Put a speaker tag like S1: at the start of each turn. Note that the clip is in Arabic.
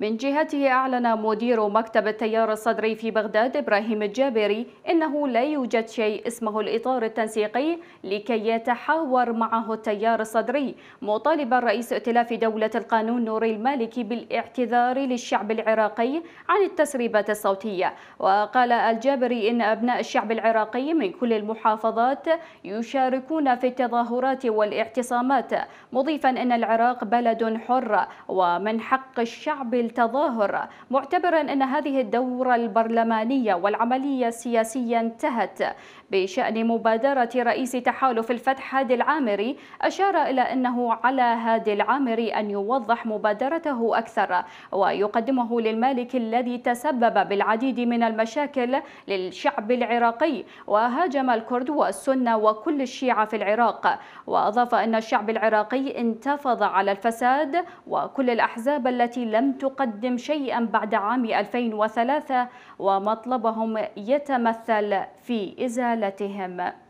S1: من جهته أعلن مدير مكتب التيار الصدري في بغداد إبراهيم الجابري أنه لا يوجد شيء اسمه الإطار التنسيقي لكي يتحاور معه التيار الصدري مطالبا رئيس ائتلاف دولة القانون نوري المالكي بالاعتذار للشعب العراقي عن التسريبات الصوتية وقال الجابري إن أبناء الشعب العراقي من كل المحافظات يشاركون في التظاهرات والاعتصامات مضيفا أن العراق بلد حر ومن حق الشعب التظاهر معتبرا أن هذه الدورة البرلمانية والعملية السياسية انتهت بشأن مبادرة رئيس تحالف الفتح هادي العامري أشار إلى أنه على هادي العامري أن يوضح مبادرته أكثر ويقدمه للمالك الذي تسبب بالعديد من المشاكل للشعب العراقي وهاجم الكرد والسنة وكل الشيعة في العراق وأضاف أن الشعب العراقي انتفض على الفساد وكل الأحزاب التي لم تقل يقدم شيئا بعد عام 2003 ومطلبهم يتمثل في إزالتهم